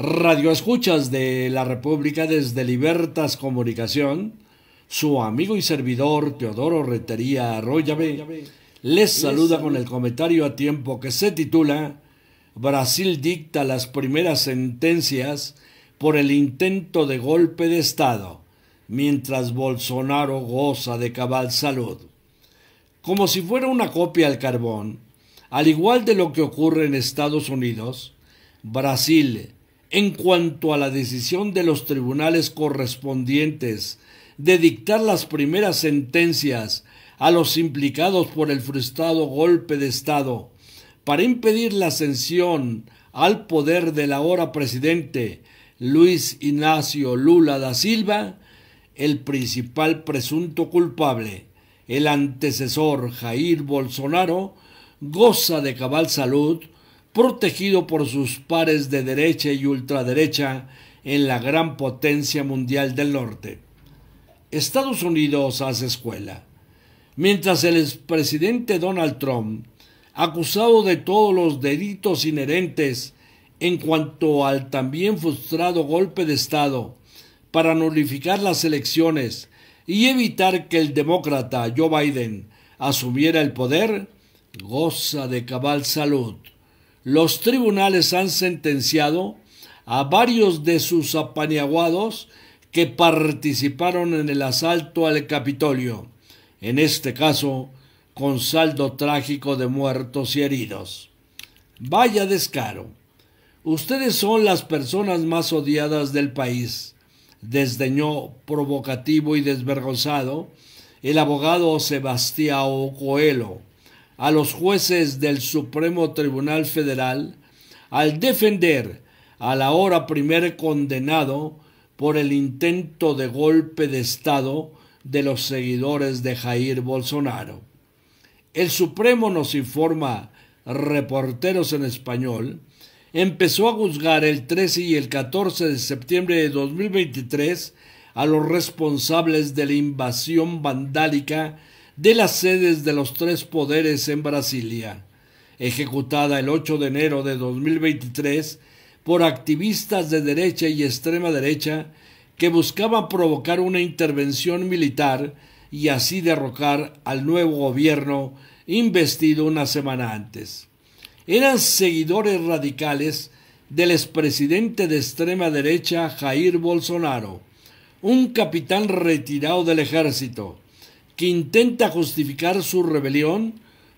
radio escuchas de la República desde Libertas Comunicación, su amigo y servidor Teodoro Retería Arroyave les saluda con el comentario a tiempo que se titula Brasil dicta las primeras sentencias por el intento de golpe de Estado, mientras Bolsonaro goza de cabal salud. Como si fuera una copia al carbón, al igual de lo que ocurre en Estados Unidos, Brasil en cuanto a la decisión de los tribunales correspondientes de dictar las primeras sentencias a los implicados por el frustrado golpe de Estado para impedir la ascensión al poder del ahora presidente Luis Ignacio Lula da Silva, el principal presunto culpable, el antecesor Jair Bolsonaro, goza de cabal salud, protegido por sus pares de derecha y ultraderecha en la gran potencia mundial del norte. Estados Unidos hace escuela. Mientras el expresidente Donald Trump, acusado de todos los delitos inherentes en cuanto al también frustrado golpe de Estado para nullificar las elecciones y evitar que el demócrata Joe Biden asumiera el poder, goza de cabal salud los tribunales han sentenciado a varios de sus apaniaguados que participaron en el asalto al Capitolio, en este caso con saldo trágico de muertos y heridos. Vaya descaro. Ustedes son las personas más odiadas del país, desdeñó provocativo y desvergonzado el abogado Sebastián Coelho a los jueces del Supremo Tribunal Federal al defender a la hora primer condenado por el intento de golpe de Estado de los seguidores de Jair Bolsonaro. El Supremo nos informa, reporteros en español, empezó a juzgar el 13 y el 14 de septiembre de 2023 a los responsables de la invasión vandálica de las sedes de los tres poderes en Brasilia, ejecutada el 8 de enero de 2023 por activistas de derecha y extrema derecha que buscaban provocar una intervención militar y así derrocar al nuevo gobierno investido una semana antes. Eran seguidores radicales del expresidente de extrema derecha Jair Bolsonaro, un capitán retirado del ejército, que intenta justificar su rebelión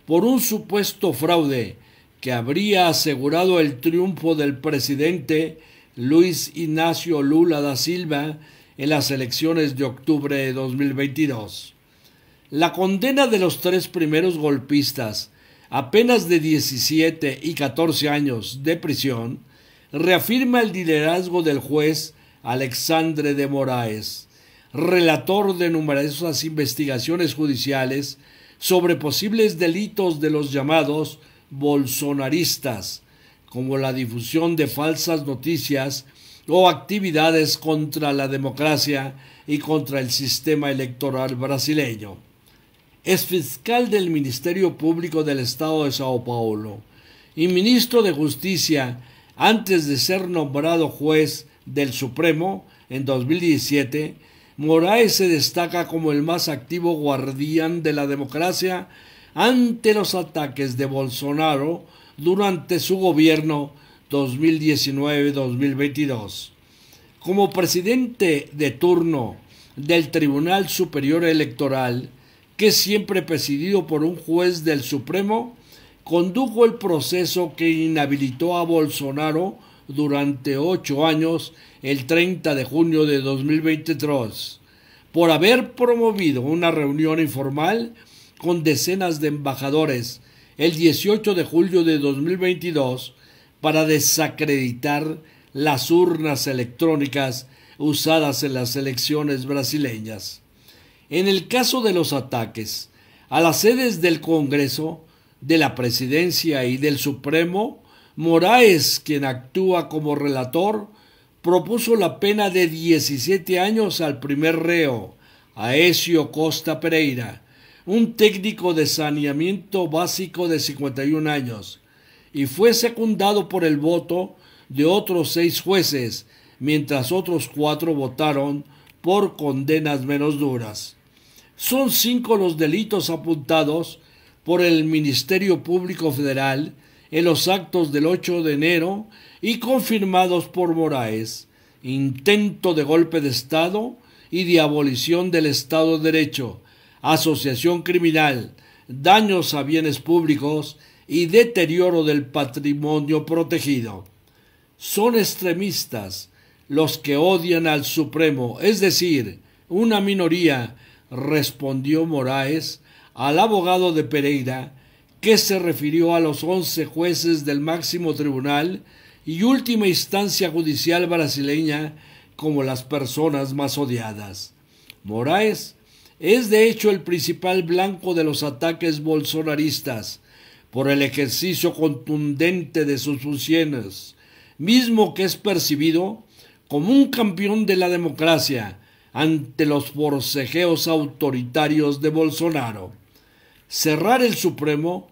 por un supuesto fraude que habría asegurado el triunfo del presidente Luis Ignacio Lula da Silva en las elecciones de octubre de 2022. La condena de los tres primeros golpistas, apenas de 17 y 14 años de prisión, reafirma el liderazgo del juez Alexandre de Moraes relator de numerosas investigaciones judiciales sobre posibles delitos de los llamados bolsonaristas, como la difusión de falsas noticias o actividades contra la democracia y contra el sistema electoral brasileño. Es fiscal del Ministerio Público del Estado de Sao Paulo y ministro de Justicia antes de ser nombrado juez del Supremo en 2017 Moraes se destaca como el más activo guardián de la democracia ante los ataques de Bolsonaro durante su gobierno 2019-2022. Como presidente de turno del Tribunal Superior Electoral, que siempre presidido por un juez del Supremo, condujo el proceso que inhabilitó a Bolsonaro durante ocho años el 30 de junio de 2023 por haber promovido una reunión informal con decenas de embajadores el 18 de julio de 2022 para desacreditar las urnas electrónicas usadas en las elecciones brasileñas. En el caso de los ataques a las sedes del Congreso, de la Presidencia y del Supremo, Moraes, quien actúa como relator, propuso la pena de 17 años al primer reo, Aesio Costa Pereira, un técnico de saneamiento básico de 51 años, y fue secundado por el voto de otros seis jueces, mientras otros cuatro votaron por condenas menos duras. Son cinco los delitos apuntados por el Ministerio Público Federal en los actos del 8 de enero y confirmados por Moraes, intento de golpe de Estado y de abolición del Estado de Derecho, asociación criminal, daños a bienes públicos y deterioro del patrimonio protegido. Son extremistas los que odian al Supremo, es decir, una minoría, respondió Moraes al abogado de Pereira, que se refirió a los once jueces del máximo tribunal y última instancia judicial brasileña como las personas más odiadas. Moraes es de hecho el principal blanco de los ataques bolsonaristas por el ejercicio contundente de sus funciones, mismo que es percibido como un campeón de la democracia ante los forcejeos autoritarios de Bolsonaro. Cerrar el Supremo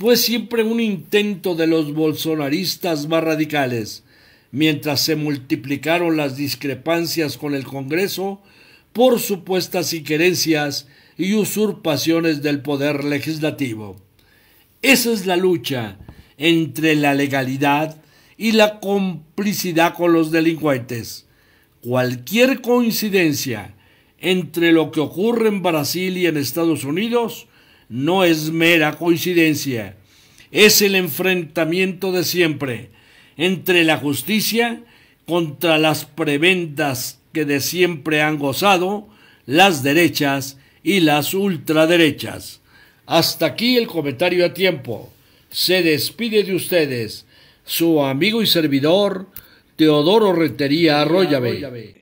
fue siempre un intento de los bolsonaristas más radicales, mientras se multiplicaron las discrepancias con el Congreso por supuestas injerencias y usurpaciones del poder legislativo. Esa es la lucha entre la legalidad y la complicidad con los delincuentes. Cualquier coincidencia entre lo que ocurre en Brasil y en Estados Unidos no es mera coincidencia, es el enfrentamiento de siempre entre la justicia contra las prebendas que de siempre han gozado las derechas y las ultraderechas. Hasta aquí el comentario a tiempo. Se despide de ustedes su amigo y servidor Teodoro Retería Arroyave.